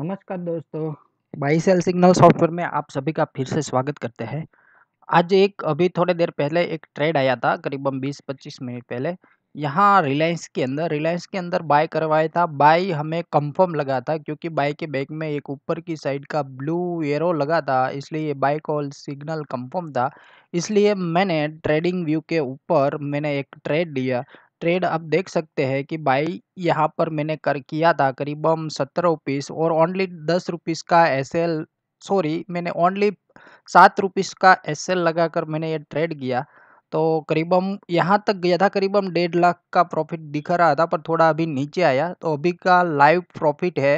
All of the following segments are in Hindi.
नमस्कार दोस्तों बाई सेल सिग्नल सॉफ्टवेयर में आप सभी का फिर से स्वागत करते हैं आज एक अभी थोड़ी देर पहले एक ट्रेड आया था करीबन 20-25 मिनट पहले यहाँ रिलायंस के अंदर रिलायंस के अंदर बाय करवाया था बाय हमें कंफर्म लगा था क्योंकि बाय के बैग में एक ऊपर की साइड का ब्लू एरो लगा था इसलिए बाय कॉल सिग्नल कंफर्म था इसलिए मैंने ट्रेडिंग व्यू के ऊपर मैंने एक ट्रेड लिया ट्रेड आप देख सकते हैं कि बाई यहाँ पर मैंने कर किया था करीबन सत्रह रुपीस और ओनली दस रुपीस का एस एल सॉरी मैंने ओनली सात रुपीस का एस एल लगा कर मैंने ये ट्रेड किया तो करीबन यहाँ तक गया था करीबन डेढ़ लाख का प्रॉफिट दिख रहा था पर थोड़ा अभी नीचे आया तो अभी का लाइव प्रॉफिट है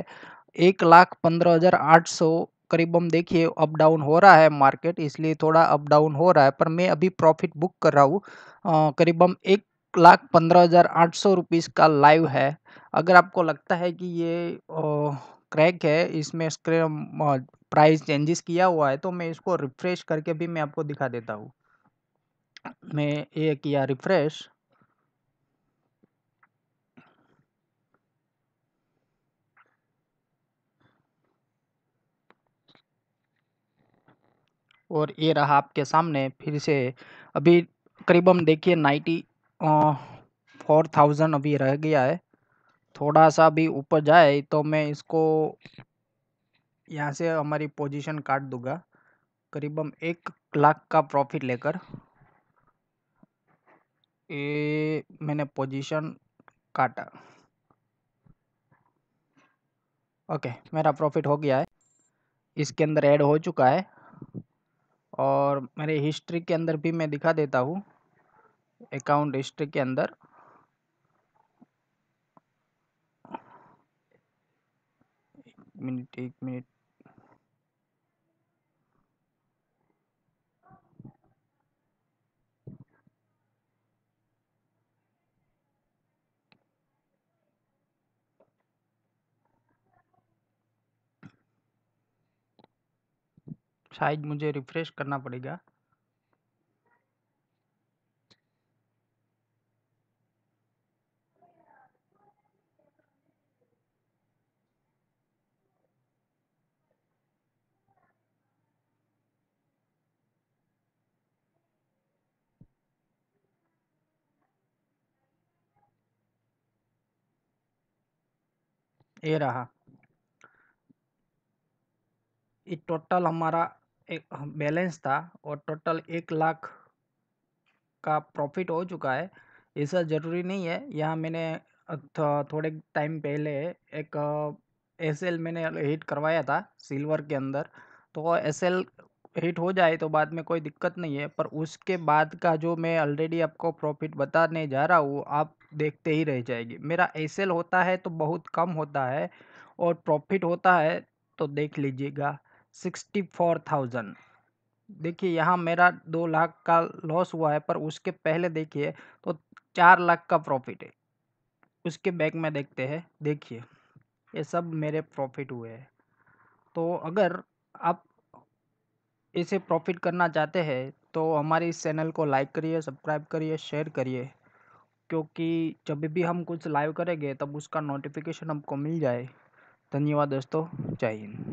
एक लाख पंद्रह हज़ार आठ सौ करीबन देखिए अप डाउन हो रहा है मार्केट इसलिए थोड़ा अप डाउन हो रहा है पर मैं अभी प्रॉफिट बुक कर रहा हूँ हम एक लाख पंद्रह हज़ार आठ सौ रुपीज़ का लाइव है अगर आपको लगता है कि ये क्रैक है इसमें स्क्रे प्राइस चेंजेस किया हुआ है तो मैं इसको रिफ़्रेश करके भी मैं आपको दिखा देता हूँ मैं ये किया रिफ़्रेश और ये रहा आपके सामने फिर से अभी करीब हम देखिए नाइन्टी फोर थाउजेंड अभी रह गया है थोड़ा सा भी ऊपर जाए तो मैं इसको यहाँ से हमारी पोजीशन काट दूंगा करीबन एक लाख का प्रॉफिट लेकर ये मैंने पोजीशन काटा ओके मेरा प्रॉफिट हो गया है इसके अंदर ऐड हो चुका है और मेरे हिस्ट्री के अंदर भी मैं दिखा देता हूँ अकाउंट डिस्ट्रिक्ट के अंदर एक मिनट एक मिनट शायद मुझे रिफ्रेश करना पड़ेगा ये रहा ये टोटल हमारा एक बैलेंस था और टोटल एक लाख का प्रॉफिट हो चुका है ऐसा ज़रूरी नहीं है यहाँ मैंने थोड़े टाइम पहले एक एस एल मैंने हिट करवाया था सिल्वर के अंदर तो एस एल हिट हो जाए तो बाद में कोई दिक्कत नहीं है पर उसके बाद का जो मैं ऑलरेडी आपको प्रॉफिट बताने जा रहा हूँ आप देखते ही रह जाएगी मेरा एस होता है तो बहुत कम होता है और प्रॉफिट होता है तो देख लीजिएगा सिक्सटी फोर थाउजेंड देखिए यहाँ मेरा दो लाख का लॉस हुआ है पर उसके पहले देखिए तो चार लाख का प्रॉफिट है उसके बैक में देखते हैं देखिए ये सब मेरे प्रॉफिट हुए हैं तो अगर आप इसे प्रॉफिट करना चाहते हैं तो हमारे इस चैनल को लाइक करिए सब्सक्राइब करिए शेयर करिए क्योंकि जब भी हम कुछ लाइव करेंगे तब उसका नोटिफिकेशन हमको मिल जाए धन्यवाद दोस्तों जय हिंद